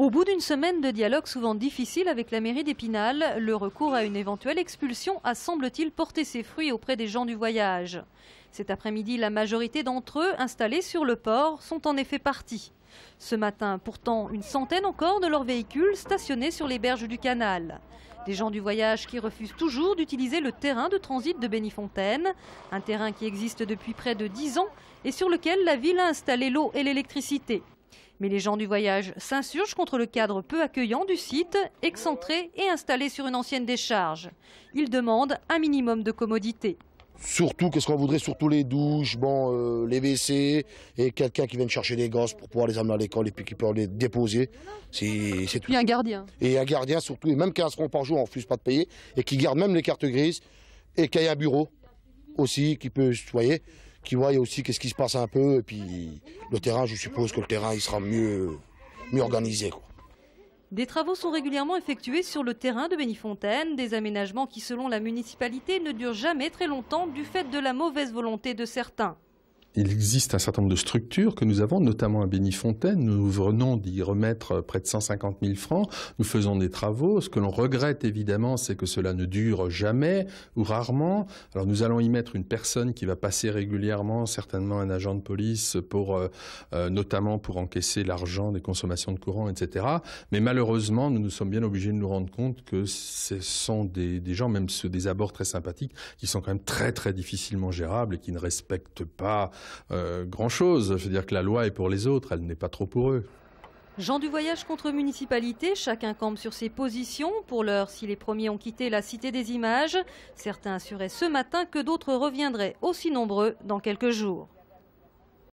Au bout d'une semaine de dialogue souvent difficile avec la mairie d'Épinal, le recours à une éventuelle expulsion a semble-t-il porté ses fruits auprès des gens du voyage. Cet après-midi, la majorité d'entre eux installés sur le port sont en effet partis. Ce matin, pourtant, une centaine encore de leurs véhicules stationnés sur les berges du canal. Des gens du voyage qui refusent toujours d'utiliser le terrain de transit de Bénifontaine, un terrain qui existe depuis près de 10 ans et sur lequel la ville a installé l'eau et l'électricité. Mais les gens du voyage s'insurgent contre le cadre peu accueillant du site, excentré et installé sur une ancienne décharge. Ils demandent un minimum de commodité. Surtout, qu'est-ce qu'on voudrait Surtout les douches, bon, euh, les WC et quelqu'un qui vienne chercher les gosses pour pouvoir les amener à l'école et puis qui peut les déposer. Et un gardien. Et un gardien surtout, et même 15 francs par jour, on refuse pas de payer, et qui garde même les cartes grises et qui un bureau aussi qui peut se soigner. Qui voient aussi qu'est-ce qui se passe un peu. Et puis le terrain, je suppose que le terrain, il sera mieux, organisé. Des travaux sont régulièrement effectués sur le terrain de Bénifontaine, des aménagements qui, selon la municipalité, ne durent jamais très longtemps du fait de la mauvaise volonté de certains il existe un certain nombre de structures que nous avons, notamment à Bénifontaine. Nous venons d'y remettre près de 150 000 francs. Nous faisons des travaux. Ce que l'on regrette évidemment, c'est que cela ne dure jamais ou rarement. Alors nous allons y mettre une personne qui va passer régulièrement, certainement un agent de police, pour, euh, euh, notamment pour encaisser l'argent des consommations de courant, etc. Mais malheureusement, nous nous sommes bien obligés de nous rendre compte que ce sont des, des gens, même ceux des abords très sympathiques, qui sont quand même très très difficilement gérables et qui ne respectent pas euh, grand-chose. Je veux dire que la loi est pour les autres, elle n'est pas trop pour eux. Jean du voyage contre municipalité, chacun campe sur ses positions. Pour l'heure, si les premiers ont quitté la cité des images, certains assuraient ce matin que d'autres reviendraient aussi nombreux dans quelques jours.